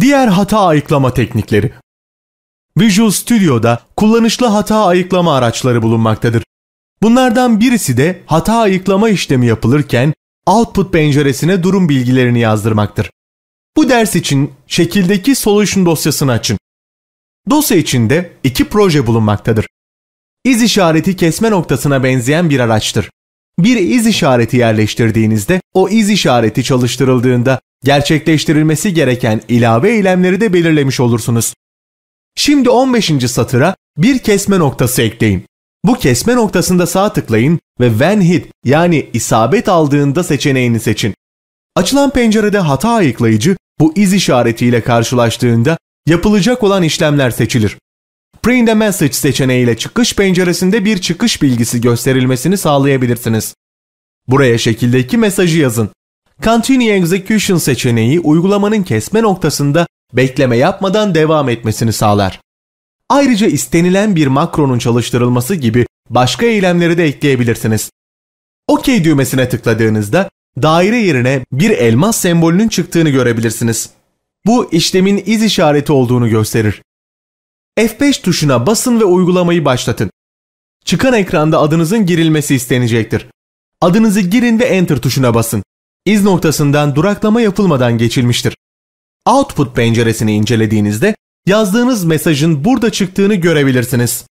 Diğer hata ayıklama teknikleri. Visual Studio'da kullanışlı hata ayıklama araçları bulunmaktadır. Bunlardan birisi de hata ayıklama işlemi yapılırken output penceresine durum bilgilerini yazdırmaktır. Bu ders için şekildeki solution dosyasını açın. Dosya içinde iki proje bulunmaktadır. İz işareti kesme noktasına benzeyen bir araçtır. Bir iz işareti yerleştirdiğinizde o iz işareti çalıştırıldığında gerçekleştirilmesi gereken ilave eylemleri de belirlemiş olursunuz. Şimdi 15. satıra bir kesme noktası ekleyin. Bu kesme noktasında sağ tıklayın ve when hit yani isabet aldığında seçeneğini seçin. Açılan pencerede hata ayıklayıcı bu iz işaretiyle karşılaştığında yapılacak olan işlemler seçilir. Print a message seçeneğiyle çıkış penceresinde bir çıkış bilgisi gösterilmesini sağlayabilirsiniz. Buraya şekildeki mesajı yazın. Continue Execution seçeneği uygulamanın kesme noktasında bekleme yapmadan devam etmesini sağlar. Ayrıca istenilen bir makronun çalıştırılması gibi başka eylemleri de ekleyebilirsiniz. OK düğmesine tıkladığınızda daire yerine bir elmas sembolünün çıktığını görebilirsiniz. Bu işlemin iz işareti olduğunu gösterir. F5 tuşuna basın ve uygulamayı başlatın. Çıkan ekranda adınızın girilmesi istenecektir. Adınızı girin ve Enter tuşuna basın iz noktasından duraklama yapılmadan geçilmiştir. Output penceresini incelediğinizde yazdığınız mesajın burada çıktığını görebilirsiniz.